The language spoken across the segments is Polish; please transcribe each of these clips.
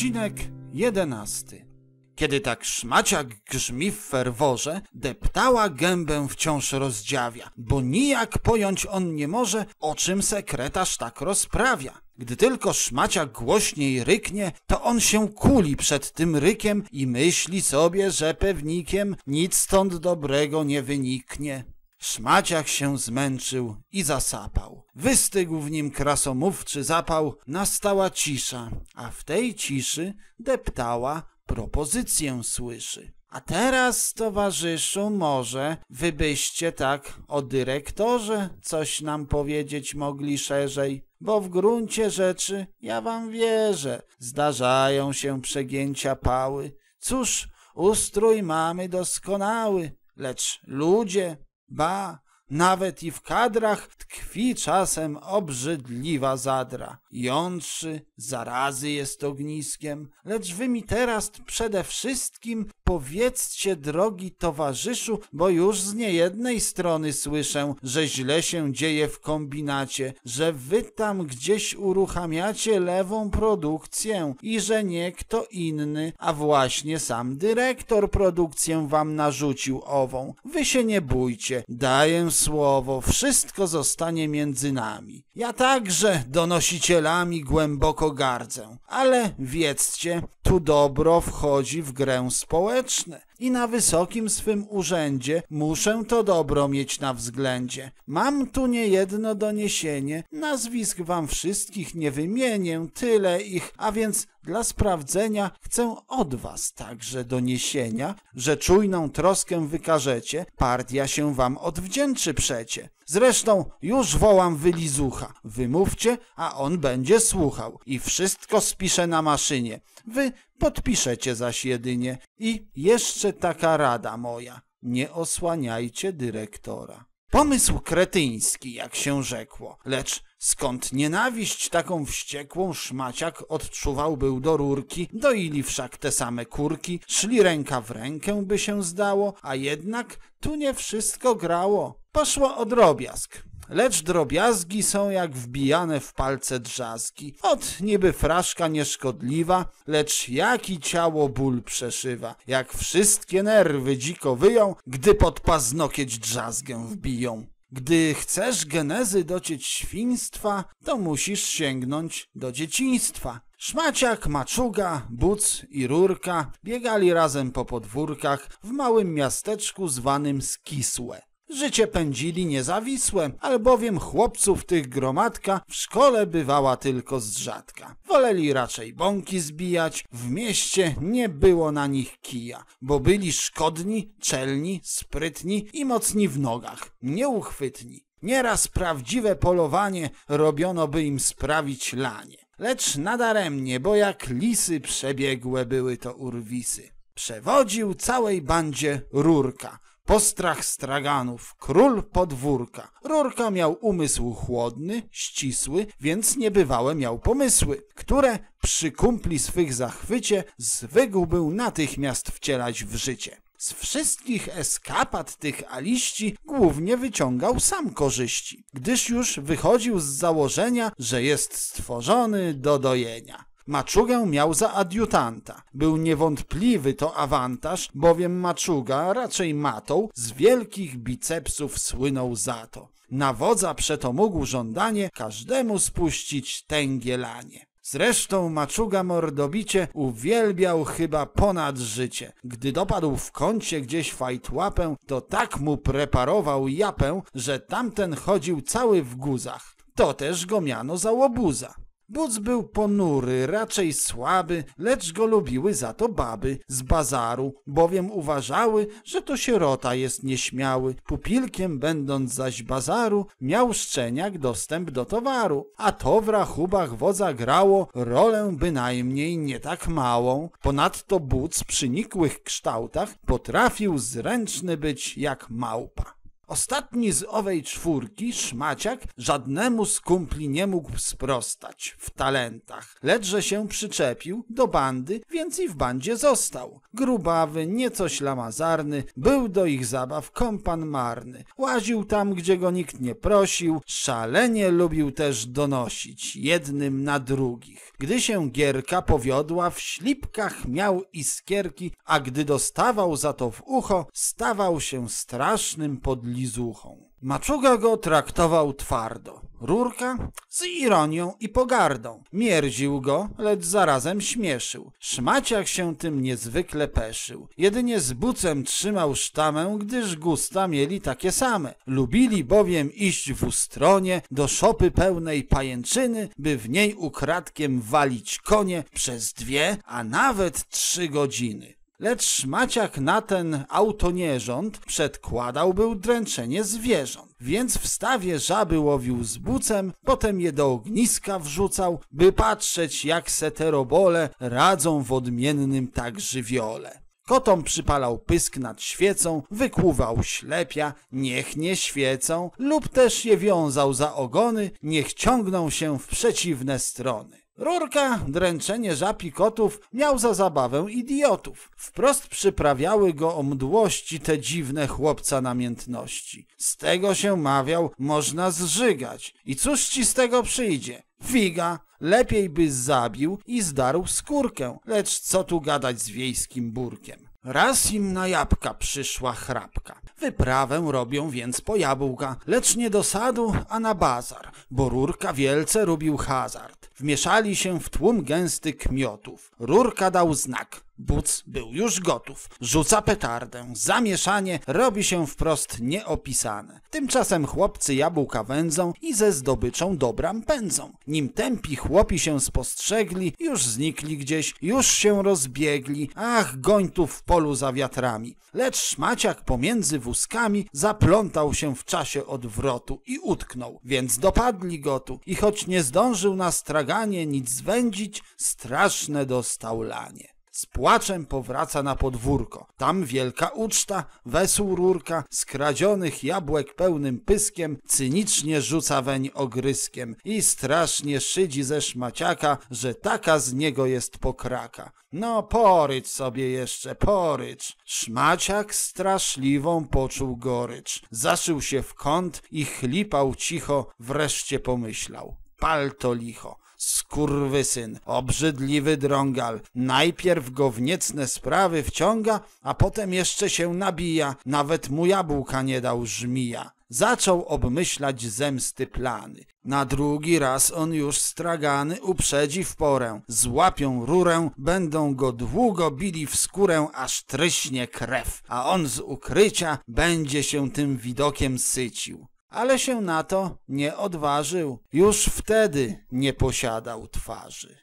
Odcinek jedenasty. Kiedy tak szmaciak grzmi w ferworze, deptała gębę wciąż rozdziawia, bo nijak pojąć on nie może, o czym sekretarz tak rozprawia. Gdy tylko szmaciak głośniej ryknie, to on się kuli przed tym rykiem i myśli sobie, że pewnikiem nic stąd dobrego nie wyniknie. Szmaciach się zmęczył i zasapał. Wystygł w nim krasomówczy zapał, nastała cisza, a w tej ciszy deptała propozycję słyszy. A teraz, towarzyszu, może wybyście tak o dyrektorze coś nam powiedzieć mogli szerzej, bo w gruncie rzeczy ja wam wierzę, zdarzają się przegięcia pały. Cóż, ustrój mamy doskonały, lecz ludzie by Nawet i w kadrach tkwi czasem obrzydliwa zadra. Jątrzy, zarazy jest ogniskiem, lecz wy mi teraz przede wszystkim powiedzcie, drogi towarzyszu, bo już z niejednej strony słyszę, że źle się dzieje w kombinacie, że wy tam gdzieś uruchamiacie lewą produkcję i że nie kto inny, a właśnie sam dyrektor produkcję wam narzucił ową. Wy się nie bójcie, daję słowo, wszystko zostanie między nami. Ja także donosicielami głęboko gardzę, ale wiedzcie, tu dobro wchodzi w grę społeczne i na wysokim swym urzędzie muszę to dobro mieć na względzie. Mam tu niejedno doniesienie, nazwisk wam wszystkich nie wymienię, tyle ich, a więc dla sprawdzenia chcę od was także doniesienia, że czujną troskę wykażecie, partia się wam odwdzięczy przecie. Zresztą już wołam wylizucha. Wymówcie, a on będzie słuchał i wszystko spisze na maszynie. Wy podpiszecie zaś jedynie. I jeszcze taka rada moja, nie osłaniajcie dyrektora. Pomysł kretyński, jak się rzekło, lecz skąd nienawiść taką wściekłą szmaciak odczuwał był do rurki, doili wszak te same kurki, szli ręka w rękę by się zdało, a jednak tu nie wszystko grało. Poszło o drobiazg, lecz drobiazgi są jak wbijane w palce drzazgi. Od niby fraszka nieszkodliwa, lecz jaki ciało ból przeszywa, jak wszystkie nerwy dziko wyją, gdy pod paznokieć drzazgę wbiją. Gdy chcesz genezy docieć świństwa, to musisz sięgnąć do dzieciństwa. Szmaciak, maczuga, buc i rurka biegali razem po podwórkach w małym miasteczku zwanym Skisłe. Życie pędzili niezawisłe, albowiem chłopców tych gromadka w szkole bywała tylko z rzadka. Woleli raczej bąki zbijać, w mieście nie było na nich kija, bo byli szkodni, czelni, sprytni i mocni w nogach, nieuchwytni. Nieraz prawdziwe polowanie robiono, by im sprawić lanie. Lecz nadaremnie, bo jak lisy przebiegłe były to urwisy. Przewodził całej bandzie rurka – Postrach straganów, król podwórka. Rurka miał umysł chłodny, ścisły, więc niebywałe miał pomysły, które przy kumpli swych zachwycie zwykł był natychmiast wcielać w życie. Z wszystkich eskapad tych aliści głównie wyciągał sam korzyści, gdyż już wychodził z założenia, że jest stworzony do dojenia. Maczugę miał za adiutanta. Był niewątpliwy to awantaż, bowiem Maczuga, raczej matą, z wielkich bicepsów słynął za to. Na wodza przeto mógł żądanie każdemu spuścić tęgielanie. Zresztą maczuga mordobicie uwielbiał chyba ponad życie. Gdy dopadł w kącie gdzieś fajtłapę, to tak mu preparował japę, że tamten chodził cały w guzach. To też go miano za łobuza. Buc był ponury, raczej słaby, lecz go lubiły za to baby z bazaru, bowiem uważały, że to sierota jest nieśmiały. Pupilkiem będąc zaś bazaru, miał szczeniak dostęp do towaru, a to w rachubach wodza grało rolę bynajmniej nie tak małą. Ponadto Buc przy nikłych kształtach potrafił zręczny być jak małpa. Ostatni z owej czwórki, szmaciak, żadnemu z kumpli nie mógł sprostać w talentach, lecz że się przyczepił do bandy, więc i w bandzie został. Grubawy, nieco ślamazarny, był do ich zabaw kompan marny. Łaził tam, gdzie go nikt nie prosił, szalenie lubił też donosić jednym na drugich. Gdy się gierka powiodła, w ślipkach miał iskierki, a gdy dostawał za to w ucho, stawał się strasznym podliczem lizuchą. Maczuga go traktował twardo. Rurka z ironią i pogardą. Mierził go, lecz zarazem śmieszył. Szmaciak się tym niezwykle peszył. Jedynie z bucem trzymał sztamę, gdyż gusta mieli takie same. Lubili bowiem iść w ustronie do szopy pełnej pajęczyny, by w niej ukradkiem walić konie przez dwie, a nawet trzy godziny. Lecz Maciak na ten autonierząd przedkładał był dręczenie zwierząt, więc w stawie żaby łowił z bucem, potem je do ogniska wrzucał, by patrzeć jak seterobole radzą w odmiennym tak żywiole. Kotom przypalał pysk nad świecą, wykuwał ślepia, niech nie świecą, lub też je wiązał za ogony, niech ciągną się w przeciwne strony. Rurka, dręczenie żab kotów miał za zabawę idiotów. Wprost przyprawiały go o mdłości te dziwne chłopca namiętności. Z tego się mawiał, można zżygać. I cóż ci z tego przyjdzie? Figa, lepiej by zabił i zdarł skórkę, lecz co tu gadać z wiejskim burkiem. Raz im na jabłka przyszła chrapka. Wyprawę robią więc po jabłka, lecz nie do sadu, a na bazar, bo rurka wielce robił hazard. Wmieszali się w tłum gęsty kmiotów. Rurka dał znak. Buc był już gotów. Rzuca petardę. Zamieszanie robi się wprost nieopisane. Tymczasem chłopcy jabłka wędzą i ze zdobyczą dobram pędzą. Nim tępi chłopi się spostrzegli, już znikli gdzieś, już się rozbiegli. Ach, gońtów w polu za wiatrami. Lecz szmaciak pomiędzy wózkami zaplątał się w czasie odwrotu i utknął, więc dopadli go tu. I choć nie zdążył na straganie nic zwędzić, straszne dostał lanie z płaczem powraca na podwórko. Tam wielka uczta, wesół rurka, skradzionych jabłek pełnym pyskiem, cynicznie rzuca weń ogryskiem i strasznie szydzi ze szmaciaka, że taka z niego jest pokraka. No porycz sobie jeszcze, porycz. Szmaciak straszliwą poczuł gorycz. Zaszył się w kąt i chlipał cicho, wreszcie pomyślał. palto licho. Skurwysyn, obrzydliwy drągal. Najpierw go w niecne sprawy wciąga, a potem jeszcze się nabija. Nawet mu jabłka nie dał żmija zaczął obmyślać zemsty plany. Na drugi raz on już stragany uprzedzi w porę. Złapią rurę, będą go długo bili w skórę, aż tryśnie krew, a on z ukrycia będzie się tym widokiem sycił ale się na to nie odważył. Już wtedy nie posiadał twarzy.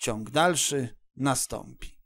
Ciąg dalszy nastąpi.